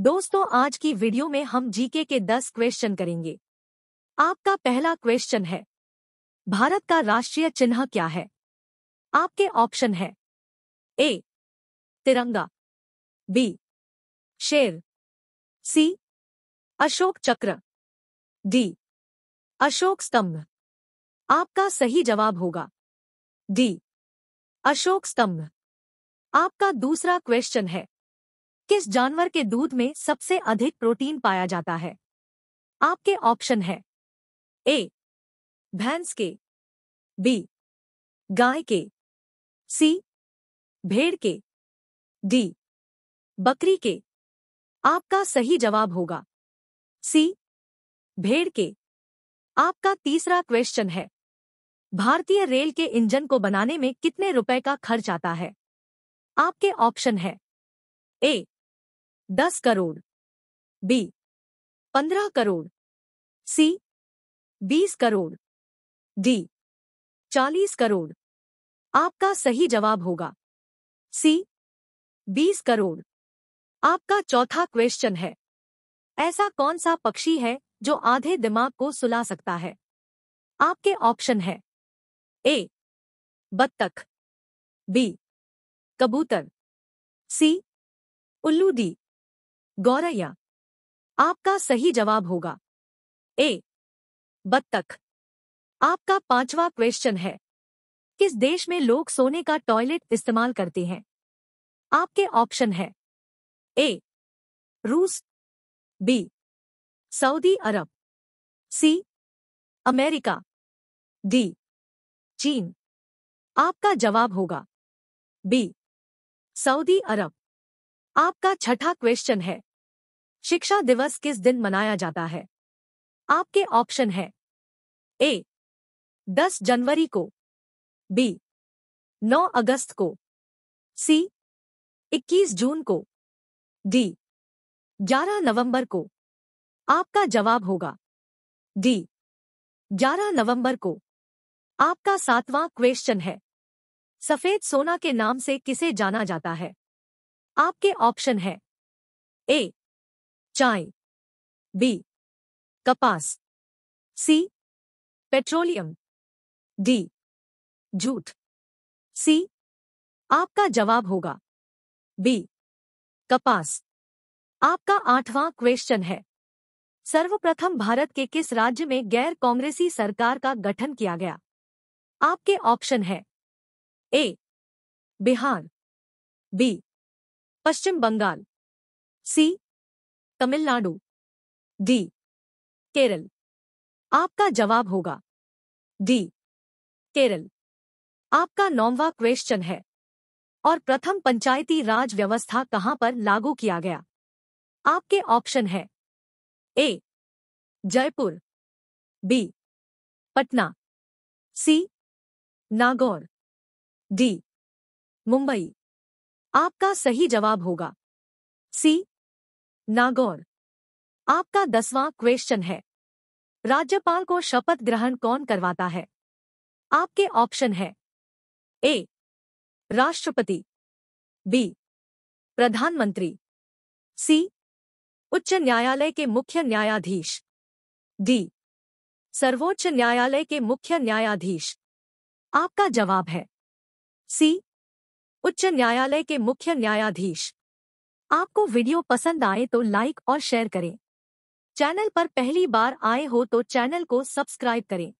दोस्तों आज की वीडियो में हम जीके के 10 क्वेश्चन करेंगे आपका पहला क्वेश्चन है भारत का राष्ट्रीय चिन्ह क्या है आपके ऑप्शन है ए तिरंगा बी शेर सी अशोक चक्र डी अशोक स्तंभ आपका सही जवाब होगा डी अशोक स्तंभ आपका दूसरा क्वेश्चन है किस जानवर के दूध में सबसे अधिक प्रोटीन पाया जाता है आपके ऑप्शन है ए भैंस के बी गाय के सी भेड़ के डी बकरी के आपका सही जवाब होगा सी भेड़ के आपका तीसरा क्वेश्चन है भारतीय रेल के इंजन को बनाने में कितने रुपए का खर्च आता है आपके ऑप्शन है ए दस करोड़ बी पंद्रह करोड़ सी बीस करोड़ डी चालीस करोड़ आपका सही जवाब होगा सी बीस करोड़ आपका चौथा क्वेश्चन है ऐसा कौन सा पक्षी है जो आधे दिमाग को सुला सकता है आपके ऑप्शन है ए बत्तख बी कबूतर सी उल्लू दी गौरैया आपका सही जवाब होगा ए बत्तख आपका पांचवा क्वेश्चन है किस देश में लोग सोने का टॉयलेट इस्तेमाल करते हैं आपके ऑप्शन है ए रूस बी सऊदी अरब सी अमेरिका डी चीन आपका जवाब होगा बी सऊदी अरब आपका छठा क्वेश्चन है शिक्षा दिवस किस दिन मनाया जाता है आपके ऑप्शन है ए 10 जनवरी को बी 9 अगस्त को सी 21 जून को डी 11 नवंबर को आपका जवाब होगा डी 11 नवंबर को आपका सातवां क्वेश्चन है सफेद सोना के नाम से किसे जाना जाता है आपके ऑप्शन है ए चाय बी कपास सी पेट्रोलियम डी झूठ सी आपका जवाब होगा बी कपास आपका आठवां क्वेश्चन है सर्वप्रथम भारत के किस राज्य में गैर कांग्रेसी सरकार का गठन किया गया आपके ऑप्शन है A Bihar B Paschim Bengal C Tamil Nadu D Kerala आपका जवाब होगा डी केरल आपका नौवा क्वेश्चन है और प्रथम पंचायती राज व्यवस्था कहाँ पर लागू किया गया आपके ऑप्शन है A Jaipur B Patna C Nagaur D Mumbai आपका सही जवाब होगा सी नागौर आपका दसवां क्वेश्चन है राज्यपाल को शपथ ग्रहण कौन करवाता है आपके ऑप्शन है ए राष्ट्रपति बी प्रधानमंत्री सी उच्च न्यायालय के मुख्य न्यायाधीश डी सर्वोच्च न्यायालय के मुख्य न्यायाधीश आपका जवाब है सी उच्च न्यायालय के मुख्य न्यायाधीश आपको वीडियो पसंद आए तो लाइक और शेयर करें चैनल पर पहली बार आए हो तो चैनल को सब्सक्राइब करें